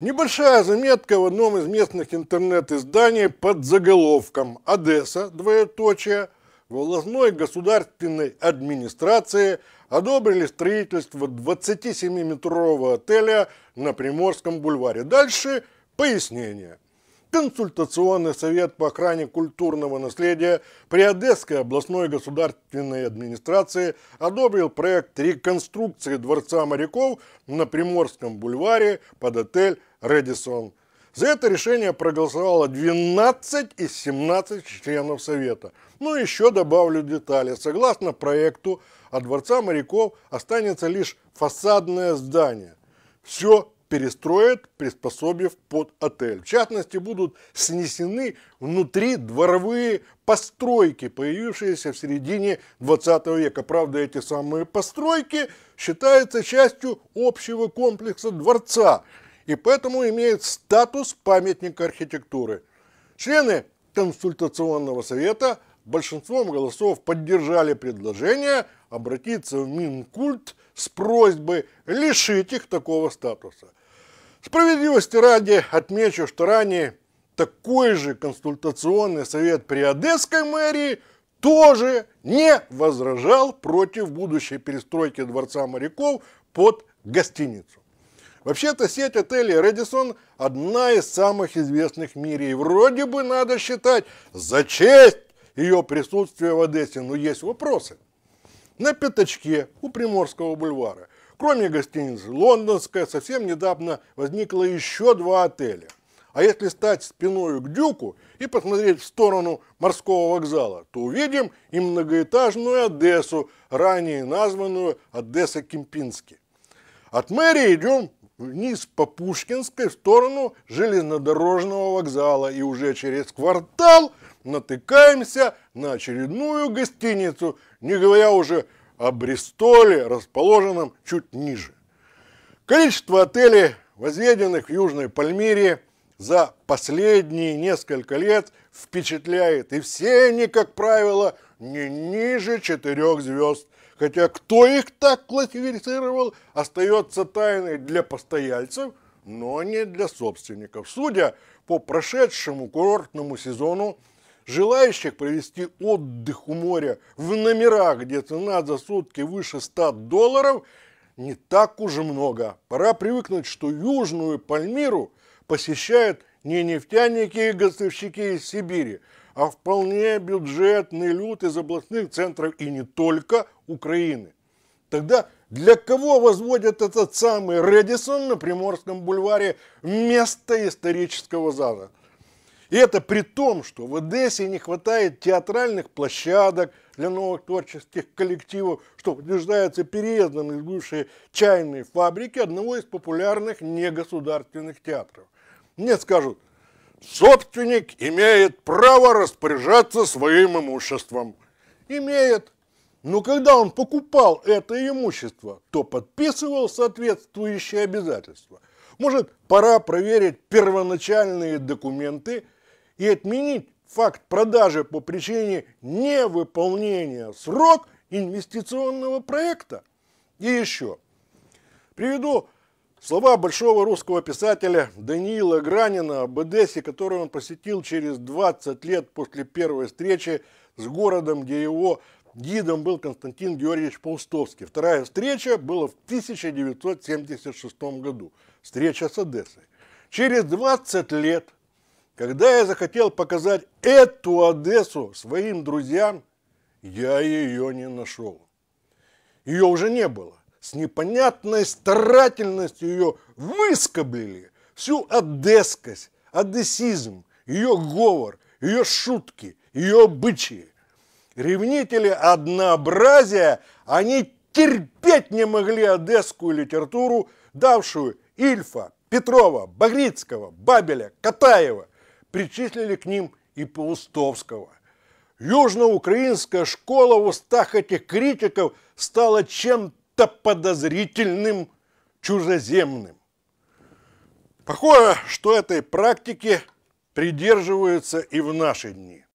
Небольшая заметка в одном из местных интернет-изданий под заголовком «Одесса, двоеточие, волосной государственной администрации одобрили строительство 27-метрового отеля на Приморском бульваре». Дальше пояснение – консультационный совет по охране культурного наследия при Одесской областной государственной администрации одобрил проект реконструкции Дворца моряков на Приморском бульваре под отель «Редисон». За это решение проголосовало 12 из 17 членов Совета. Ну и еще добавлю детали. Согласно проекту, от Дворца моряков останется лишь фасадное здание. Все перестроят, приспособив под отель. В частности, будут снесены внутри дворовые постройки, появившиеся в середине 20 века. Правда, эти самые постройки считаются частью общего комплекса дворца и поэтому имеют статус памятника архитектуры. Члены консультационного совета большинством голосов поддержали предложение обратиться в Минкульт с просьбой лишить их такого статуса. Справедливости ради отмечу, что ранее такой же консультационный совет при Одесской мэрии тоже не возражал против будущей перестройки Дворца моряков под гостиницу. Вообще-то сеть отелей «Редисон» одна из самых известных в мире. И вроде бы надо считать за честь ее присутствия в Одессе, но есть вопросы. На пятачке у Приморского бульвара – Кроме гостиниц, «Лондонская» совсем недавно возникло еще два отеля. А если стать спиной к Дюку и посмотреть в сторону морского вокзала, то увидим и многоэтажную Одессу, ранее названную Одесса Кемпински. От мэрии идем вниз по Пушкинской в сторону железнодорожного вокзала и уже через квартал натыкаемся на очередную гостиницу, не говоря уже о а Бристоле, расположенном чуть ниже. Количество отелей, возведенных в Южной Пальмире за последние несколько лет, впечатляет. И все они, как правило, не ниже четырех звезд. Хотя кто их так классифицировал, остается тайной для постояльцев, но не для собственников. Судя по прошедшему курортному сезону, Желающих провести отдых у моря в номерах, где цена за сутки выше 100 долларов, не так уже много. Пора привыкнуть, что Южную Пальмиру посещают не нефтяники и газовщики из Сибири, а вполне бюджетный люд из областных центров и не только Украины. Тогда для кого возводят этот самый Редисон на Приморском бульваре вместо исторического зала? И это при том, что в Одессе не хватает театральных площадок для новых творческих коллективов, что подтверждается переездом из бывшей чайной фабрики одного из популярных негосударственных театров. Мне скажут, собственник имеет право распоряжаться своим имуществом. Имеет. Но когда он покупал это имущество, то подписывал соответствующие обязательства. Может, пора проверить первоначальные документы – и отменить факт продажи по причине невыполнения срок инвестиционного проекта. И еще. Приведу слова большого русского писателя Даниила Гранина об Эдессе, который он посетил через 20 лет после первой встречи с городом, где его гидом был Константин Георгиевич Паустовский. Вторая встреча была в 1976 году. Встреча с Одессой. Через 20 лет когда я захотел показать эту Одессу своим друзьям, я ее не нашел. Ее уже не было. С непонятной старательностью ее выскоблили. Всю одесскость, одессизм, ее говор, ее шутки, ее бычьи. Ревнители однообразия, они терпеть не могли одесскую литературу, давшую Ильфа, Петрова, Багрицкого, Бабеля, Катаева – причислили к ним и Паустовского. Южноукраинская школа в устах этих критиков стала чем-то подозрительным, чужеземным. Похоже, что этой практики придерживаются и в наши дни.